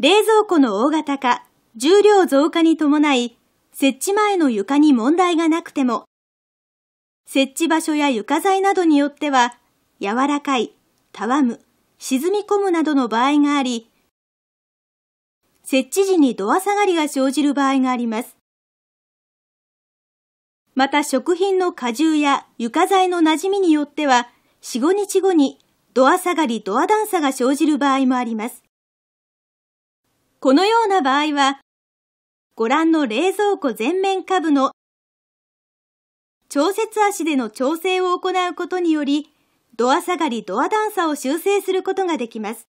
冷蔵庫の大型化、重量増加に伴い、設置前の床に問題がなくても、設置場所や床材などによっては、柔らかい、たわむ、沈み込むなどの場合があり、設置時にドア下がりが生じる場合があります。また食品の荷重や床材の馴染みによっては、4、5日後にドア下がり、ドア段差が生じる場合もあります。このような場合は、ご覧の冷蔵庫全面下部の調節足での調整を行うことにより、ドア下がりドア段差を修正することができます。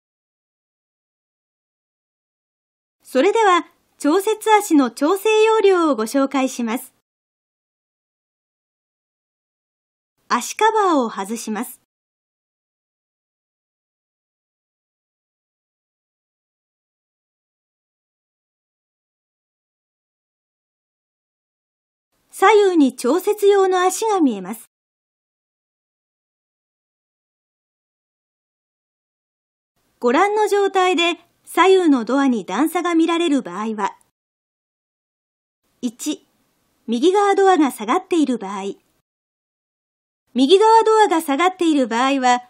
それでは、調節足の調整要領をご紹介します。足カバーを外します。左右に調節用の足が見えます。ご覧の状態で左右のドアに段差が見られる場合は、1、右側ドアが下がっている場合、右側ドアが下がっている場合は、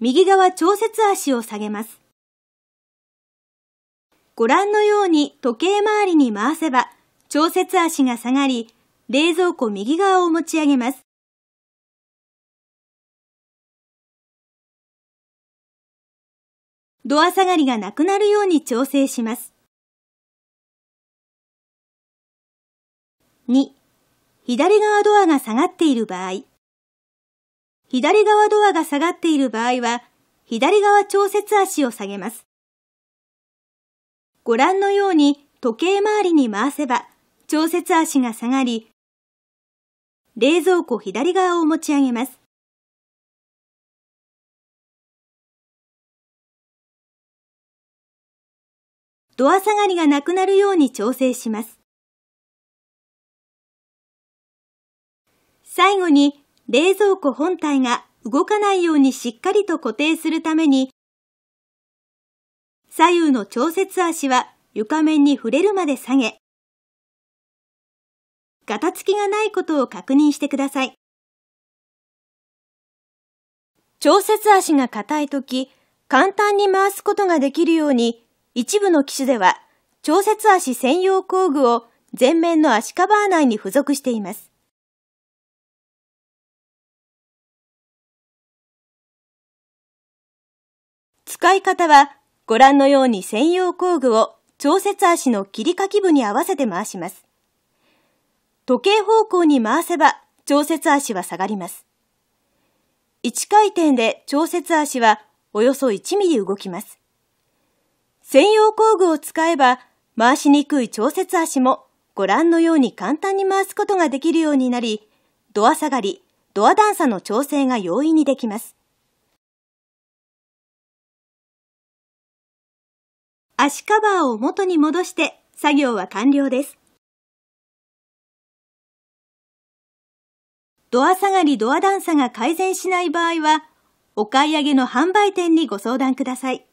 右側調節足を下げます。ご覧のように時計回りに回せば、調節足が下がり、冷蔵庫右側を持ち上げます。ドア下がりがなくなるように調整します。2. 左側ドアが下がっている場合。左側ドアが下がっている場合は、左側調節足を下げます。ご覧のように時計回りに回せば、調節足が下がり、冷蔵庫左側を持ち上げます。ドア下がりがなくなるように調整します。最後に冷蔵庫本体が動かないようにしっかりと固定するために左右の調節足は床面に触れるまで下げガタつきがないことを確認してください。調節足が硬いとき、簡単に回すことができるように、一部の機種では、調節足専用工具を前面の足カバー内に付属しています。使い方は、ご覧のように専用工具を調節足の切り欠き部に合わせて回します。時計方向に回せば調節足は下がります。1回転で調節足はおよそ1ミリ動きます。専用工具を使えば回しにくい調節足もご覧のように簡単に回すことができるようになり、ドア下がり、ドア段差の調整が容易にできます。足カバーを元に戻して作業は完了です。ドア下がりドア段差が改善しない場合は、お買い上げの販売店にご相談ください。